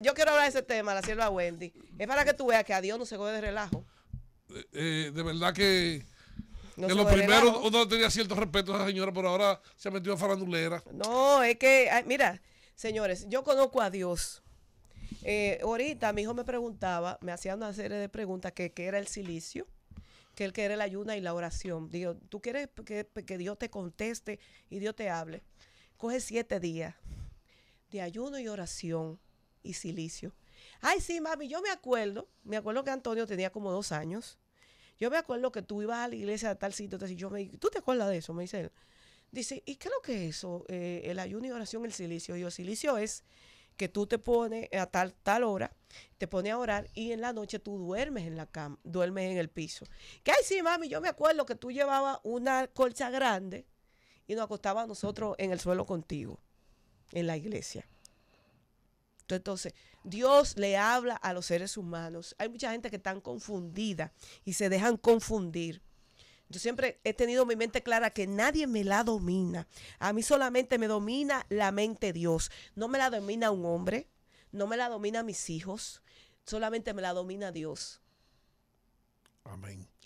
yo quiero hablar de ese tema, la sierva Wendy. Es para que tú veas que a Dios no se coge de relajo. Eh, eh, de verdad que en los primeros uno tenía cierto respeto a esa señora, pero ahora se ha metido a farandulera. No, es que, mira, señores, yo conozco a Dios. Eh, ahorita mi hijo me preguntaba, me hacía una serie de preguntas que, era el silicio, que era el ayuno y la oración. Digo, tú quieres que Dios te conteste y Dios te hable. Coge siete días de ayuno y oración y silicio. Ay, sí, mami, yo me acuerdo, me acuerdo que Antonio tenía como dos años. Yo me acuerdo que tú ibas a la iglesia a tal sitio, yo me ¿tú te acuerdas de eso? Me dice él. Dice, ¿y qué es lo que es eso? Eh, el ayuno y oración, el silicio. Y yo, silicio es que tú te pones a tal, tal hora, te pones a orar y en la noche tú duermes en la cama, duermes en el piso. Que ay, sí, mami, yo me acuerdo que tú llevabas una colcha grande y nos a nosotros en el suelo contigo, en la iglesia. Entonces, Dios le habla a los seres humanos. Hay mucha gente que están confundida y se dejan confundir. Yo siempre he tenido mi mente clara que nadie me la domina. A mí solamente me domina la mente Dios. No me la domina un hombre, no me la domina mis hijos, solamente me la domina Dios.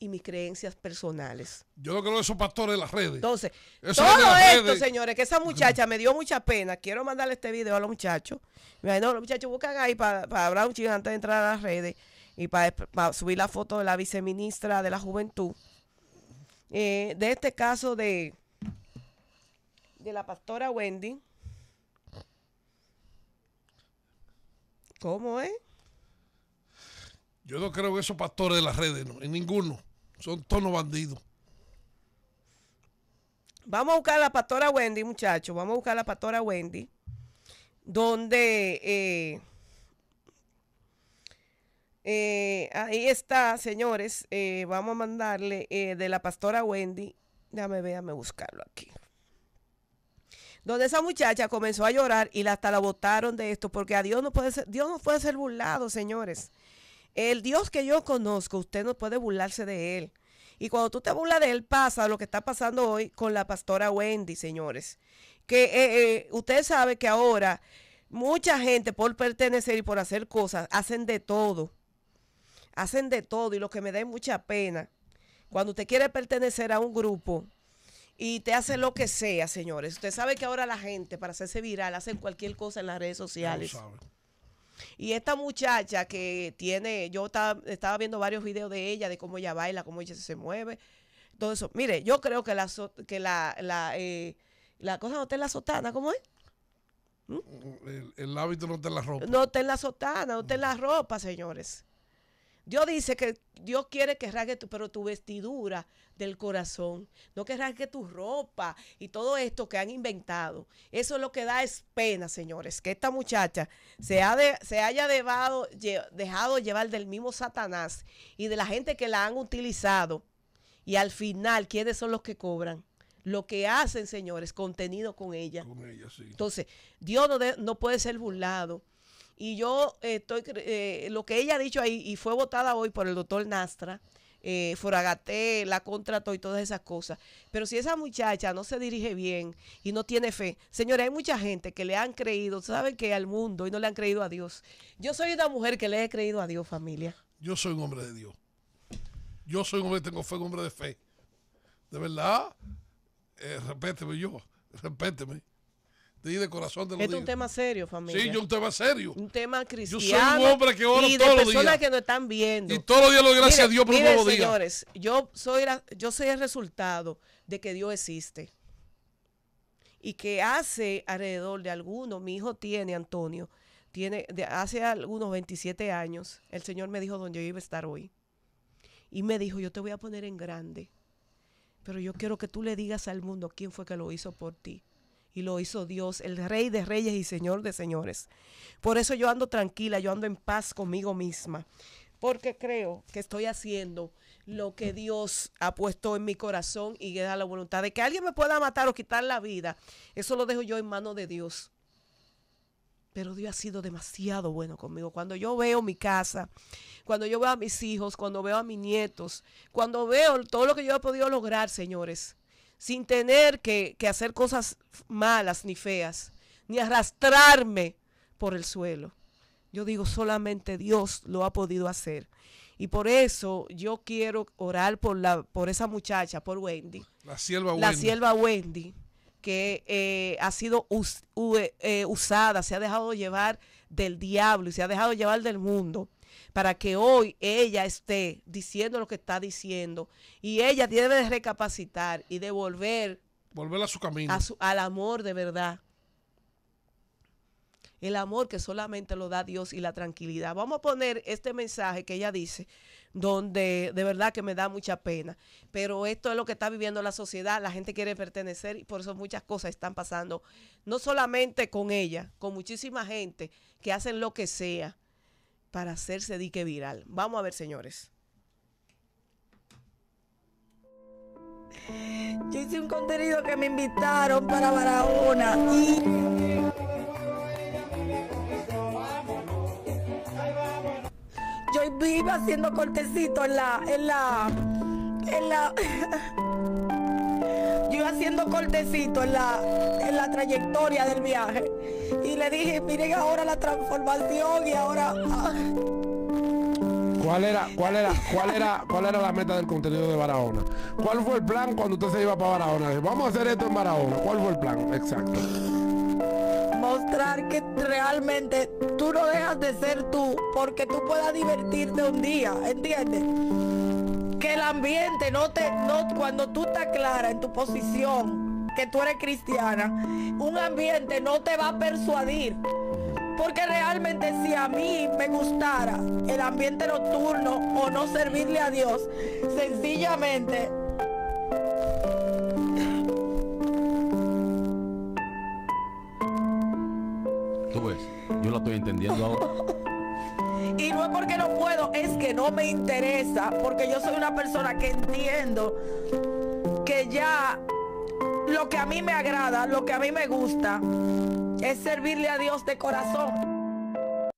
Y mis creencias personales. Yo no creo esos pastores de las redes. Entonces, todo esto, señores, que esa muchacha me dio mucha pena. Quiero mandarle este video a los muchachos. no, los muchachos buscan ahí para, para hablar un chico antes de entrar a las redes y para, subir la foto de la viceministra de la Juventud. Eh, de este caso de, de la pastora Wendy. ¿Cómo es? Yo no creo en esos pastores de las redes, no, en ninguno. Son tonos bandidos. Vamos a buscar a la pastora Wendy, muchachos. Vamos a buscar a la pastora Wendy. Donde eh, eh, ahí está, señores. Eh, vamos a mandarle de la pastora Wendy. Déjame, buscarlo aquí donde esa muchacha comenzó a llorar y hasta la botaron de esto, porque a Dios no puede ser, Dios no puede ser burlado, señores. El Dios que yo conozco, usted no puede burlarse de él. Y cuando tú te burlas de él, pasa lo que está pasando hoy con la pastora Wendy, señores. Que eh, eh, usted sabe que ahora mucha gente por pertenecer y por hacer cosas, hacen de todo. Hacen de todo y lo que me da mucha pena. Cuando usted quiere pertenecer a un grupo y te hace lo que sea, señores. Usted sabe que ahora la gente para hacerse viral hacen cualquier cosa en las redes sociales. Y esta muchacha que tiene, yo estaba, viendo varios videos de ella, de cómo ella baila, cómo ella se mueve, todo eso. Mire, yo creo que la, que la, eh, la cosa no está en la sotana, ¿cómo es? ¿Mm? El, el, hábito no está en la ropa. No está en la sotana, no está en la ropa, señores. Dios dice que Dios quiere que rasgue tu, pero tu vestidura del corazón, no que rasgue tu ropa y todo esto que han inventado. Eso es lo que da es pena, señores, que esta muchacha se, ha se haya dejado, dejado llevar del mismo Satanás y de la gente que la han utilizado. Y al final, ¿quiénes son los que cobran? lo que hacen, señores, contenido con ella. Entonces, Dios no, no, puede ser burlado. Y yo eh, estoy, eh, lo que ella ha dicho ahí, y fue votada hoy por el doctor Nastra, eh, foragate, la contrató y todas esas cosas. Pero si esa muchacha no se dirige bien y no tiene fe, señora, hay mucha gente que le han creído, saben que al mundo y no le han creído a Dios. Yo soy una mujer que le he creído a Dios, familia. Yo soy un hombre de Dios. Yo soy un hombre, tengo fe, un hombre de fe. De verdad, eh, yo, repéteme es un tema serio, familia. Sí, yo un tema serio. Un tema cristiano. Yo soy un hombre que oro todos los días. Y de personas que nos están viendo. Y todos los días doy gracias a Dios por un nuevo día. señores, yo soy, yo soy el resultado de que Dios existe. Y que hace alrededor de algunos, mi hijo tiene, Antonio, tiene hace algunos 27 años, el Señor me dijo dónde yo iba a estar hoy. Y me dijo, yo te voy a poner en grande, pero yo quiero que tú le digas al mundo quién fue que lo hizo por ti y lo hizo Dios, el Rey de Reyes y Señor de Señores. Por eso yo ando tranquila, yo ando en paz conmigo misma, porque creo que estoy haciendo lo que Dios ha puesto en mi corazón y que da la voluntad de que alguien me pueda matar o quitar la vida. Eso lo dejo yo en manos de Dios. Pero Dios ha sido demasiado bueno conmigo. Cuando yo veo mi casa, cuando yo veo a mis hijos, cuando veo a mis nietos, cuando veo todo lo que yo he podido lograr, señores, sin tener que, hacer cosas malas ni feas, ni arrastrarme por el suelo. Yo digo, solamente Dios lo ha podido hacer. Y por eso yo quiero orar por, la, por esa muchacha, por Wendy. La sierva Wendy. La sierva Wendy, que eh, ha sido eh, usada, se ha dejado llevar del diablo y se ha dejado llevar del mundo para que hoy ella esté diciendo lo que está diciendo y ella debe de recapacitar y de volver, a su camino, al amor de verdad. El amor que solamente lo da Dios y la tranquilidad. Vamos a poner este mensaje que ella dice, donde de verdad que me da mucha pena. Pero esto es lo que está viviendo la sociedad, la gente quiere pertenecer y por eso muchas cosas están pasando, no solamente con ella, con muchísima gente que hacen lo que sea para hacerse dique viral. Vamos a ver, señores. Yo hice un contenido que me invitaron para Barahona y... Yo iba haciendo cortecito en la... En la... En la... yo haciendo cortecito en la, en la trayectoria del viaje. Y le dije, miren ahora la transformación y ahora... Ah. ¿Cuál era, cuál era, cuál era, cuál era la meta del contenido de Barahona? ¿Cuál fue el plan cuando usted se iba para Barahona? Vamos a hacer esto en Barahona. ¿Cuál fue el plan? Exacto. Mostrar que realmente tú no dejas de ser tú porque tú puedas divertirte un día, ¿entiendes? que el ambiente no te, no, cuando tú estás clara en tu posición, que tú eres cristiana, un ambiente no te va a persuadir. Porque realmente si a mí me gustara el ambiente nocturno o no servirle a Dios, sencillamente Tú ves, yo lo estoy entendiendo ahora. Y no es porque no puedo, es que no me interesa, porque yo soy una persona que entiendo que ya lo que a mí me agrada, lo que a mí me gusta, es servirle a Dios de corazón.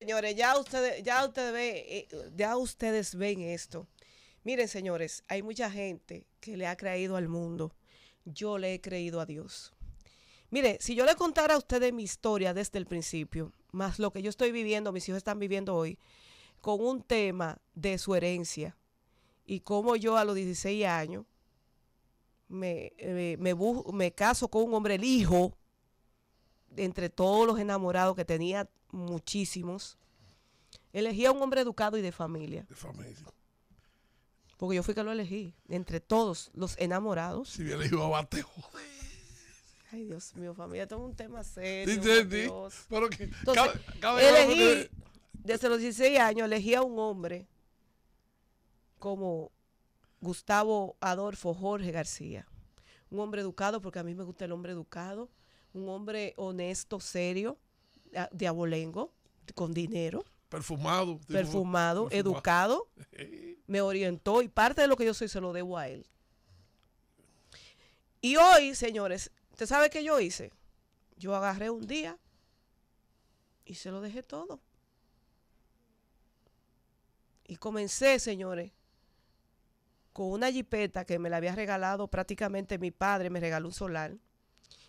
Señores, ya ustedes, ya ustedes ven, eh, ya ustedes ven esto. Miren, señores, hay mucha gente que le ha creído al mundo. Yo le he creído a Dios. Mire, si yo le contara a ustedes mi historia desde el principio, más lo que yo estoy viviendo, mis hijos están viviendo hoy, con un tema de su herencia y como yo a los 16 años me, caso con un hombre, el hijo, entre todos los enamorados que tenía muchísimos, elegí a un hombre educado y de familia. De familia. Porque yo fui que lo elegí, entre todos los enamorados. Si le iba a Bate, joder. Ay, Dios mío, familia, tengo un tema serio. Sí, sí, Dios. que, Entonces, elegí, desde los 16 años, elegí a un hombre como Gustavo Adolfo Jorge García. Un hombre educado, porque a mí me gusta el hombre educado. Un hombre honesto, serio, de abolengo, con dinero. Perfumado, perfumado. educado. me orientó y parte de lo que yo soy se lo debo a él. Y hoy, señores, ¿Usted sabe qué yo hice? Yo agarré un día y se lo dejé todo. Y comencé, señores, con una jipeta que me la había regalado prácticamente mi padre, me regaló un solar.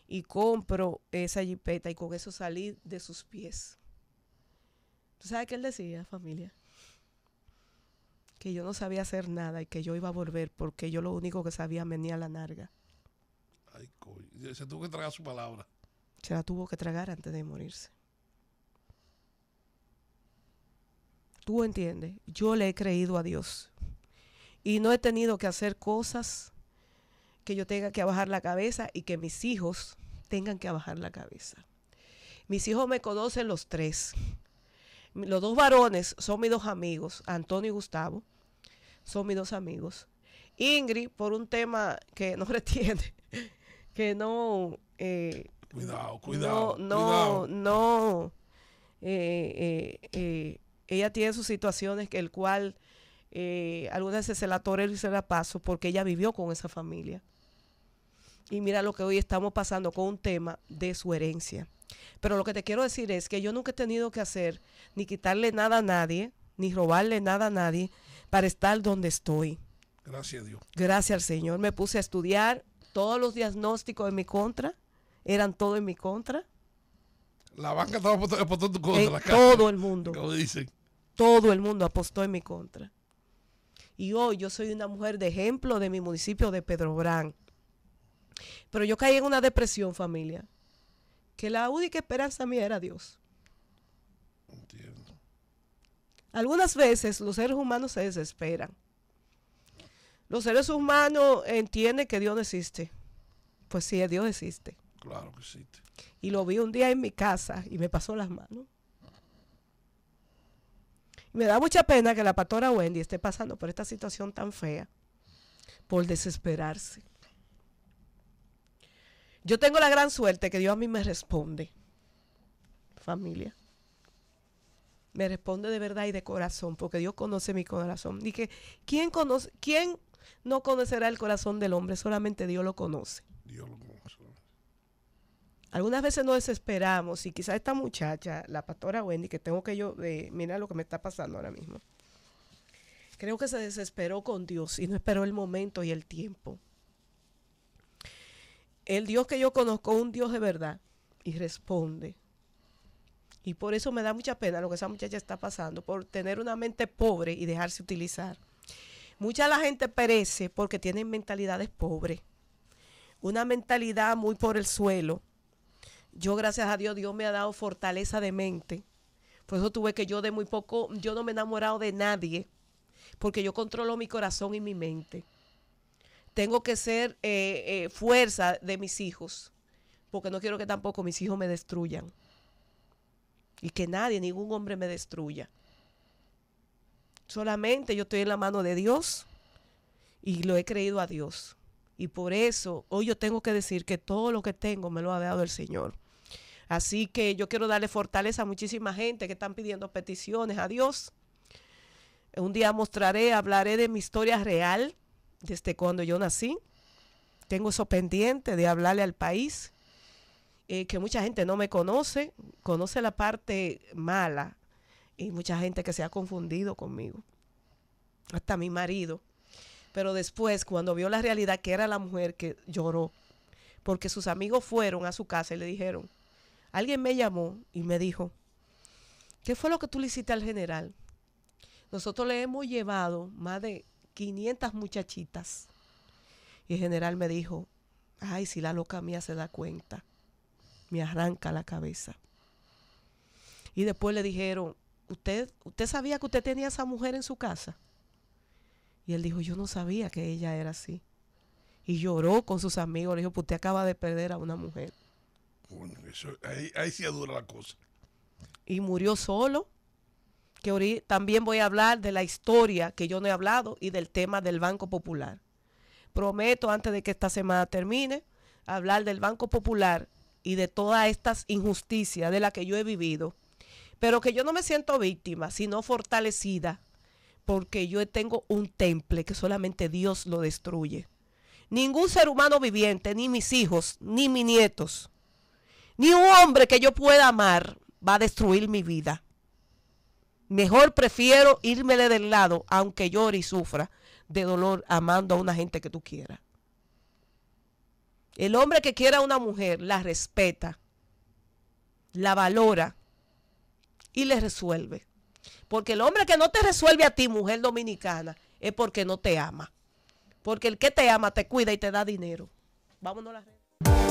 Y compro esa jipeta y con eso salí de sus pies. ¿Tú sabes qué él decía, familia? Que yo no sabía hacer nada y que yo iba a volver porque yo lo único que sabía venía la narga. Se tuvo que tragar su palabra. Se la tuvo que tragar antes de morirse. Tú entiendes, yo le he creído a Dios. Y no he tenido que hacer cosas que yo tenga que bajar la cabeza y que mis hijos tengan que bajar la cabeza. Mis hijos me conocen los tres. Los dos varones son mis dos amigos, Antonio y Gustavo, son mis dos amigos. Ingrid, por un tema que no retiene, que no... Eh, cuidado, cuidado. No, no, eh, eh, ella tiene sus situaciones que el cual algunas veces se la torero y se la paso porque ella vivió con esa familia. Y mira lo que hoy estamos pasando con un tema de su herencia. Pero lo que te quiero decir es que yo nunca he tenido que hacer ni quitarle nada a nadie, ni robarle nada a nadie para estar donde estoy. Gracias a Dios. Gracias al Señor. Me puse a estudiar, todos los diagnósticos en mi contra eran todos en mi contra. La banca estaba apostando en tu contra. todo el mundo. Todo el mundo apostó en mi contra. Y hoy yo soy una mujer de ejemplo de mi municipio de Pedro Brán. Pero yo caí en una depresión, familia. Que la única esperanza mía era Dios. Entiendo. Algunas veces los seres humanos se desesperan. Los seres humanos entienden que Dios no existe. Pues sí, Dios existe. Claro que existe. Y lo vi un día en mi casa y me pasó las manos. me da mucha pena que la pastora Wendy esté pasando por esta situación tan fea, por desesperarse. Yo tengo la gran suerte que Dios a mí me responde, familia. Me responde de verdad y de corazón, porque Dios conoce mi corazón. que, ¿quién conoce, quién no conocerá el corazón del hombre, solamente Dios lo conoce. Dios lo conoce. Algunas veces nos desesperamos y quizá esta muchacha, la pastora Wendy, que tengo que yo, mira lo que me está pasando ahora mismo. Creo que se desesperó con Dios y no esperó el momento y el tiempo. El Dios que yo conozco, un Dios de verdad, y responde. Y por eso me da mucha pena lo que esa muchacha está pasando, por tener una mente pobre y dejarse utilizar. Mucha la gente perece porque tienen mentalidades pobres, una mentalidad muy por el suelo. Yo, gracias a Dios, Dios me ha dado fortaleza de mente. Por eso tuve que yo de muy poco, yo no me he enamorado de nadie, porque yo controlo mi corazón y mi mente. Tengo que ser eh, eh, fuerza de mis hijos, porque no quiero que tampoco mis hijos me destruyan. Y que nadie, ningún hombre me destruya. Solamente yo estoy en la mano de Dios y lo he creído a Dios. Y por eso hoy yo tengo que decir que todo lo que tengo me lo ha dado el Señor. Así que yo quiero darle fortaleza a muchísima gente que están pidiendo peticiones a Dios. Un día mostraré, hablaré de mi historia real desde cuando yo nací. Tengo eso pendiente de hablarle al país, eh, que mucha gente no me conoce, conoce la parte mala, y mucha gente que se ha confundido conmigo, hasta mi marido. Pero después, cuando vio la realidad que era la mujer, que lloró, porque sus amigos fueron a su casa y le dijeron, alguien me llamó y me dijo, ¿qué fue lo que tú le hiciste al general? Nosotros le hemos llevado más de 500 muchachitas. Y el general me dijo, ay, si la loca mía se da cuenta, me arranca la cabeza. Y después le dijeron, usted, usted sabía que usted tenía esa mujer en su casa. Y él dijo, yo no sabía que ella era así. Y lloró con sus amigos, le dijo, pues usted acaba de perder a una mujer. Bueno, eso, ahí, ahí sí dura la cosa. Y murió solo. Que también voy a hablar de la historia que yo no he hablado y del tema del Banco Popular. Prometo, antes de que esta semana termine, hablar del Banco Popular y de todas estas injusticias de las que yo he vivido pero que yo no me siento víctima, sino fortalecida, porque yo tengo un temple que solamente Dios lo destruye. Ningún ser humano viviente, ni mis hijos, ni mis nietos, ni un hombre que yo pueda amar va a destruir mi vida. Mejor prefiero irme de del lado, aunque llore y sufra de dolor, amando a una gente que tú quieras. El hombre que quiera a una mujer la respeta, la valora y le resuelve. Porque el hombre que no te resuelve a ti, mujer dominicana, es porque no te ama. Porque el que te ama te cuida y te da dinero. Vámonos a la red.